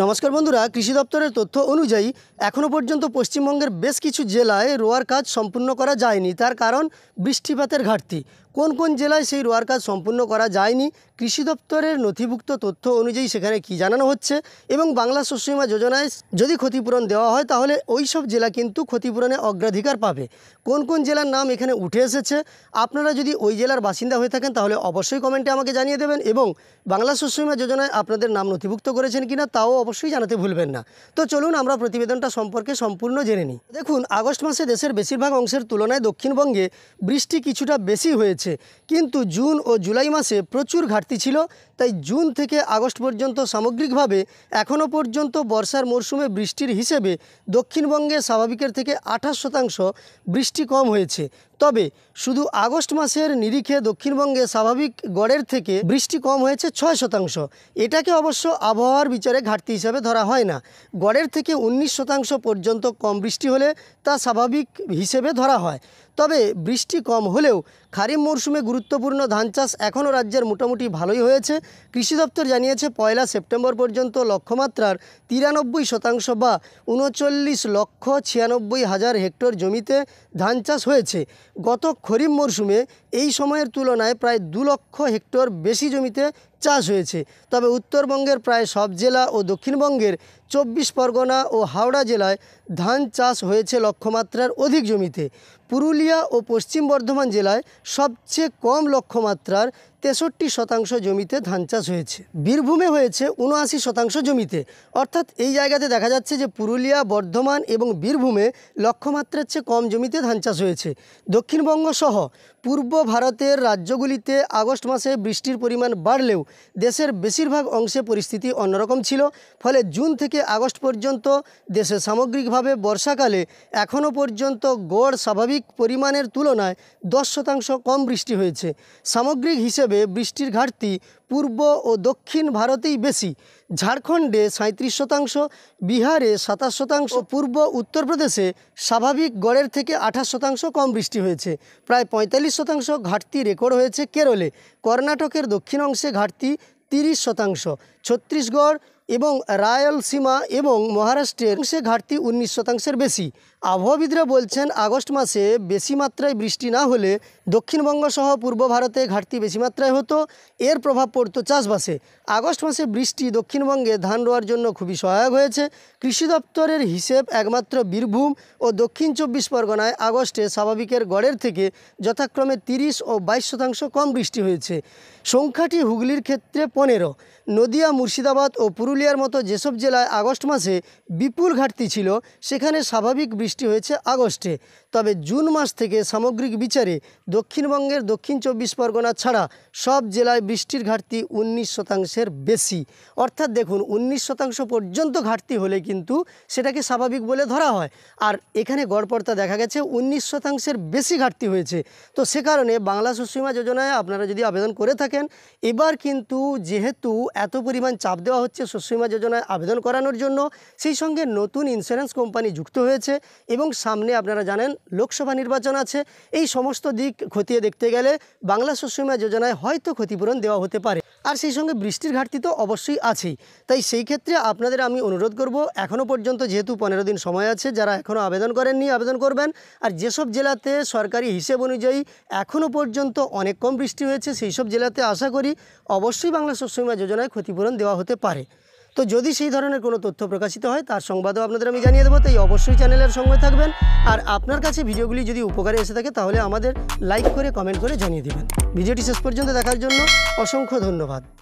নমস্কার বন্ধুরা কৃষি দপ্তরের তথ্য অনুযায়ী এখনও পর্যন্ত পশ্চিমবঙ্গের বেশ কিছু জেলায় রোয়ার কাজ সম্পূর্ণ করা যায়নি তার কারণ বৃষ্টিপাতের ঘাটতি কোন কোন জেলায় সেই রোয়ার কাজ সম্পূর্ণ করা যায়নি কৃষি দপ্তরের নথিভুক্ত তথ্য অনুযায়ী সেখানে কি জানানো হচ্ছে এবং বাংলা শস্যবীমা যোজনায় যদি ক্ষতিপূরণ দেওয়া হয় তাহলে ওই সব জেলা কিন্তু ক্ষতিপূরণে অগ্রাধিকার পাবে কোন কোন জেলার নাম এখানে উঠে এসেছে আপনারা যদি ওই জেলার বাসিন্দা হয়ে থাকেন তাহলে অবশ্যই কমেন্টে আমাকে জানিয়ে দেবেন এবং বাংলা শস্যবীমা যোজনায় আপনাদের নাম নথিভুক্ত করেছেন কিনা তাও অবশ্যই জানাতে ভুলবেন না তো চলুন আমরা প্রতিবেদনটা সম্পর্কে সম্পূর্ণ জেনে নিই দেখুন আগস্ট মাসে দেশের বেশিরভাগ অংশের তুলনায় দক্ষিণবঙ্গে বৃষ্টি কিছুটা বেশি হয়েছে কিন্তু জুন ও জুলাই মাসে প্রচুর ঘাটতি ছিল তাই জুন থেকে আগস্ট পর্যন্ত সামগ্রিকভাবে এখনও পর্যন্ত বর্ষার মরশুমে বৃষ্টির হিসেবে দক্ষিণবঙ্গে স্বাভাবিকের থেকে আঠাশ শতাংশ বৃষ্টি কম হয়েছে তবে শুধু আগস্ট মাসের নিরিখে দক্ষিণবঙ্গে স্বাভাবিক গড়ের থেকে বৃষ্টি কম হয়েছে ছয় শতাংশ এটাকে অবশ্য আবহাওয়ার বিচারে ঘাটতি হিসাবে ধরা হয় না গড়ের থেকে উনিশ শতাংশ পর্যন্ত কম বৃষ্টি হলে তা স্বাভাবিক হিসেবে ধরা হয় তবে বৃষ্টি কম হলেও খারিফ মরশুমে গুরুত্বপূর্ণ ধান চাষ এখনও রাজ্যের মোটামুটি ভালোই হয়েছে কৃষি দপ্তর জানিয়েছে পয়লা সেপ্টেম্বর পর্যন্ত লক্ষ্যমাত্রার তিরানব্বই শতাংশ বা উনচল্লিশ লক্ষ ছিয়ানব্বই হাজার হেক্টর জমিতে ধান চাষ হয়েছে গত খরিফ মরশুমে এই সময়ের তুলনায় প্রায় দু লক্ষ হেক্টর বেশি জমিতে চাষ হয়েছে তবে উত্তরবঙ্গের প্রায় সব জেলা ও দক্ষিণবঙ্গের চব্বিশ পরগনা ও হাওড়া জেলায় ধান চাষ হয়েছে লক্ষ্যমাত্রার অধিক জমিতে পুরুলিয়া ও পশ্চিম বর্ধমান জেলায় সবচেয়ে কম লক্ষ্যমাত্রার তেষট্টি শতাংশ জমিতে ধান চাষ হয়েছে বীরভূমে হয়েছে উনআশি শতাংশ জমিতে অর্থাৎ এই জায়গাতে দেখা যাচ্ছে যে পুরুলিয়া বর্ধমান এবং বীরভূমে লক্ষ্যমাত্রার চেয়ে কম জমিতে ধান চাষ হয়েছে দক্ষিণবঙ্গ সহ পূর্ব ভারতের রাজ্যগুলিতে আগস্ট মাসে বৃষ্টির পরিমাণ বাড়লেও দেশের বেশিরভাগ অংশে পরিস্থিতি অন্যরকম ছিল ফলে জুন থেকে আগস্ট পর্যন্ত দেশে সামগ্রিকভাবে বর্ষাকালে এখনও পর্যন্ত গড় স্বাভাবিক পরিমাণের তুলনায় দশ শতাংশ কম বৃষ্টি হয়েছে সামগ্রিক হিসেবে হিসাবে বৃষ্টির ঘাটতি পূর্ব ও দক্ষিণ ভারতেই বেশি ঝাড়খণ্ডে সাঁত্রিশ শতাংশ বিহারে সাতাশ শতাংশ পূর্ব উত্তরপ্রদেশে স্বাভাবিক গড়ের থেকে আঠাশ শতাংশ কম বৃষ্টি হয়েছে প্রায় পঁয়তাল্লিশ শতাংশ ঘাটতি রেকর্ড হয়েছে কেরলে কর্ণাটকের দক্ষিণ অংশে ঘাটতি তিরিশ শতাংশ ছত্তিশগড় এবং রায়লসীমা এবং মহারাষ্ট্রের অংশে ঘাটতি উনিশ শতাংশের বেশি আবহাওয়াবিদরা বলছেন আগস্ট মাসে বেশি মাত্রায় বৃষ্টি না হলে দক্ষিণবঙ্গ সহ পূর্ব ভারতে ঘাটতি বেশি মাত্রায় হতো এর প্রভাব পড়ত চাষবাসে আগস্ট মাসে বৃষ্টি দক্ষিণবঙ্গে ধান রোয়ার জন্য খুবই সহায়ক হয়েছে কৃষি দপ্তরের হিসেব একমাত্র বীরভূম ও দক্ষিণ চব্বিশ পরগনায় আগস্টে স্বাভাবিকের গড়ের থেকে যথাক্রমে তিরিশ ও বাইশ শতাংশ কম বৃষ্টি হয়েছে সংখ্যাটি হুগলির ক্ষেত্রে পনেরো নদিয়া মুর্শিদাবাদ ও পূর্ব পুরুলিয়ার মতো যেসব জেলায় আগস্ট মাসে বিপুল ঘাটতি ছিল সেখানে স্বাভাবিক বৃষ্টি হয়েছে আগস্টে তবে জুন মাস থেকে সামগ্রিক বিচারে দক্ষিণবঙ্গের দক্ষিণ চব্বিশ পরগনা ছাড়া সব জেলায় বৃষ্টির ঘাটতি উনিশ শতাংশের বেশি অর্থাৎ দেখুন উনিশ শতাংশ পর্যন্ত ঘাটতি হলে কিন্তু সেটাকে স্বাভাবিক বলে ধরা হয় আর এখানে গড়পড়তা দেখা গেছে উনিশ শতাংশের বেশি ঘাটতি হয়েছে তো সে কারণে বাংলা সুসীমা যোজনায় আপনারা যদি আবেদন করে থাকেন এবার কিন্তু যেহেতু এত পরিমাণ চাপ দেওয়া হচ্ছে শস্যবিমা যোজনায় আবেদন করানোর জন্য সেই সঙ্গে নতুন ইন্স্যুরেন্স কোম্পানি যুক্ত হয়েছে এবং সামনে আপনারা জানেন লোকসভা নির্বাচন আছে এই সমস্ত দিক খতিয়ে দেখতে গেলে বাংলা শস্যবিমা যোজনায় হয়তো ক্ষতিপূরণ দেওয়া হতে পারে আর সেই সঙ্গে বৃষ্টির ঘাটতি তো অবশ্যই আছেই তাই সেই ক্ষেত্রে আপনাদের আমি অনুরোধ করব এখনও পর্যন্ত যেহেতু পনেরো দিন সময় আছে যারা এখনও আবেদন করেননি আবেদন করবেন আর যেসব জেলাতে সরকারি হিসেব অনুযায়ী এখনও পর্যন্ত অনেক কম বৃষ্টি হয়েছে সেই সব জেলাতে আশা করি অবশ্যই বাংলা শস্য বিমা যোজনায় ক্ষতিপূরণ দেওয়া হতে পারে তো যদি সেই ধরনের কোনো তথ্য প্রকাশিত হয় তার সংবাদও আপনাদের আমি জানিয়ে দেবো তাই অবশ্যই চ্যানেলের সঙ্গে থাকবেন আর আপনার কাছে ভিডিওগুলি যদি উপকারে এসে থাকে তাহলে আমাদের লাইক করে কমেন্ট করে জানিয়ে দেবেন ভিডিওটি শেষ পর্যন্ত দেখার জন্য অসংখ্য ধন্যবাদ